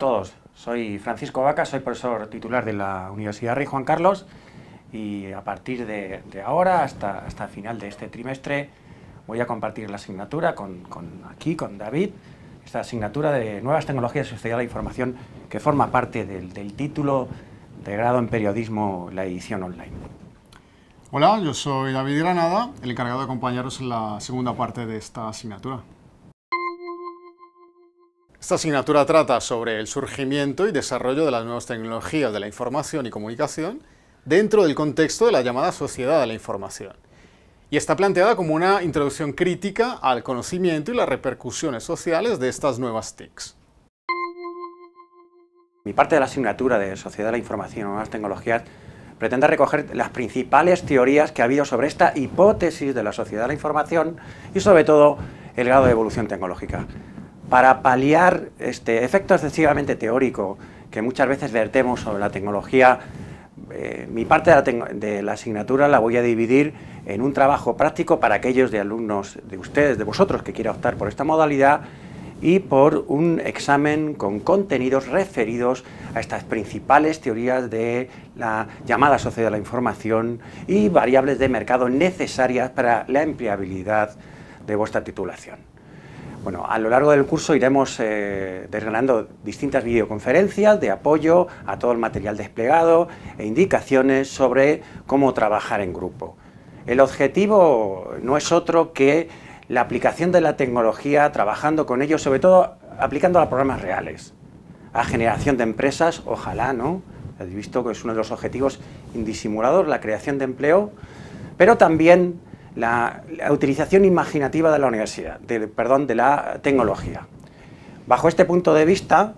todos. Soy Francisco Vaca, soy profesor titular de la Universidad Rey Juan Carlos y a partir de, ahora hasta, hasta el final de este trimestre voy a compartir la asignatura con, con aquí, con David, esta asignatura de Nuevas Tecnologías y Sociedad de la Información que forma parte del, del título de grado en Periodismo, la edición online. Hola, yo soy David Granada, el encargado de acompañaros en la segunda parte de esta asignatura. Esta asignatura trata sobre el surgimiento y desarrollo de las nuevas tecnologías de la información y comunicación dentro del contexto de la llamada sociedad de la información. Y está planteada como una introducción crítica al conocimiento y las repercusiones sociales de estas nuevas TICs. E Mi parte de la asignatura de Sociedad de la Información y Nuevas Tecnologías pretende recoger las principales teorías que ha habido sobre esta hipótesis de la sociedad de la información y sobre todo el grado de evolución tecnológica para paliar este efecto excesivamente teórico que muchas veces vertemos sobre la tecnología, eh, mi parte de la, de la, asignatura la voy a dividir en un trabajo práctico para aquellos de alumnos de ustedes, de vosotros, que quiera optar por esta modalidad y por un examen con contenidos referidos a estas principales teorías de la llamada sociedad de la información y variables de mercado necesarias para la empleabilidad de vuestra titulación. Bueno, a lo largo del curso iremos eh, desgranando distintas videoconferencias de apoyo a todo el material desplegado e indicaciones sobre cómo trabajar en grupo. El objetivo no es otro que la aplicación de la tecnología, trabajando con ellos sobre todo aplicando a programas reales, a generación de empresas, ojalá, ¿no? He visto que es uno de los objetivos indisimulados, la creación de empleo, pero también la, utilización imaginativa de la universidad, perdón, de la tecnología. Bajo este punto de vista,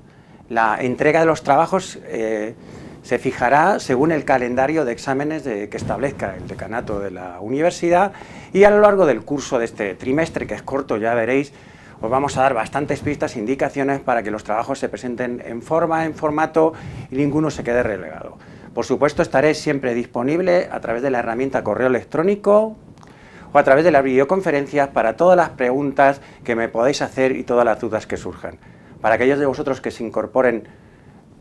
la entrega de los trabajos eh, se fijará según el calendario de exámenes que establezca el decanato de la universidad y a lo largo del curso de este trimestre, que es corto, ya veréis, os vamos a dar bastantes pistas, e indicaciones para que los trabajos se presenten en forma, en formato y ninguno se quede relegado. Por supuesto, estaré siempre disponible a través de la herramienta correo electrónico o a través de las videoconferencias para todas las preguntas que me podáis hacer y todas las dudas que surjan. Para aquellos de vosotros que se incorporen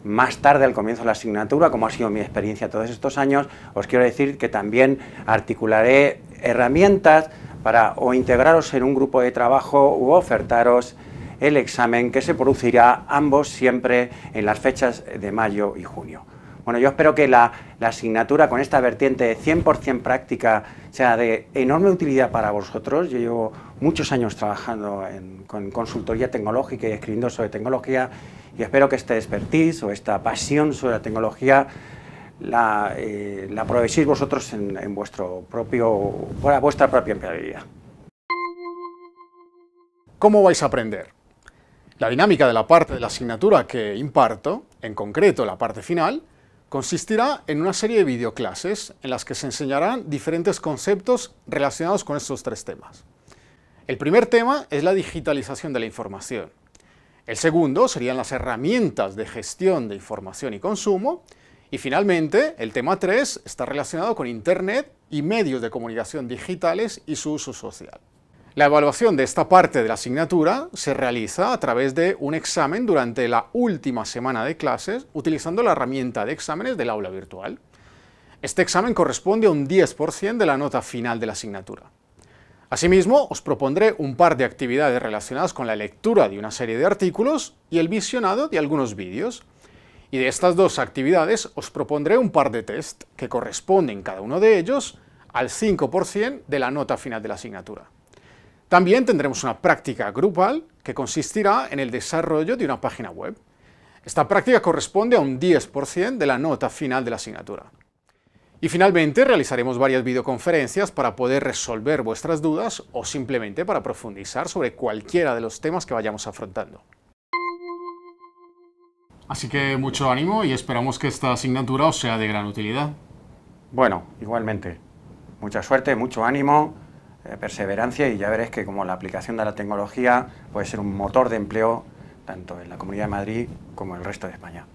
más tarde al comienzo de la asignatura, como ha sido mi experiencia todos estos años, os quiero decir que también articularé herramientas para o integraros en un grupo de trabajo u ofertaros el examen que se producirá ambos siempre en las fechas de mayo y junio. Bueno, yo espero que la, asignatura con esta vertiente 100% práctica sea de enorme utilidad para vosotros. Yo llevo muchos años trabajando en, con consultoría tecnológica y escribiendo sobre tecnología y espero que este expertise o esta pasión sobre la tecnología la, eh, aprovechéis vosotros en, vuestro propio, vuestra propia empleabilidad. ¿Cómo vais a aprender? La dinámica de la parte de la asignatura que imparto, en concreto la parte final, Consistirá en una serie de videoclases en las que se enseñarán diferentes conceptos relacionados con estos tres temas. El primer tema es la digitalización de la información. El segundo serían las herramientas de gestión de información y consumo. Y finalmente, el tema tres está relacionado con Internet y medios de comunicación digitales y su uso social. La evaluación de esta parte de la asignatura se realiza a través de un examen durante la última semana de clases utilizando la herramienta de exámenes del aula virtual. Este examen corresponde a un 10% de la nota final de la asignatura. Asimismo, os propondré un par de actividades relacionadas con la lectura de una serie de artículos y el visionado de algunos vídeos. Y de estas dos actividades os propondré un par de test que corresponden cada uno de ellos al 5% de la nota final de la asignatura. También tendremos una práctica grupal que consistirá en el desarrollo de una página web. Esta práctica corresponde a un 10% de la nota final de la asignatura. Y finalmente realizaremos varias videoconferencias para poder resolver vuestras dudas o simplemente para profundizar sobre cualquiera de los temas que vayamos afrontando. Así que mucho ánimo y esperamos que esta asignatura os sea de gran utilidad. Bueno, igualmente. Mucha suerte, mucho ánimo eh, perseverancia y ya veréis que como la aplicación de la tecnología puede ser un motor de empleo tanto en la Comunidad de Madrid como en el resto de España.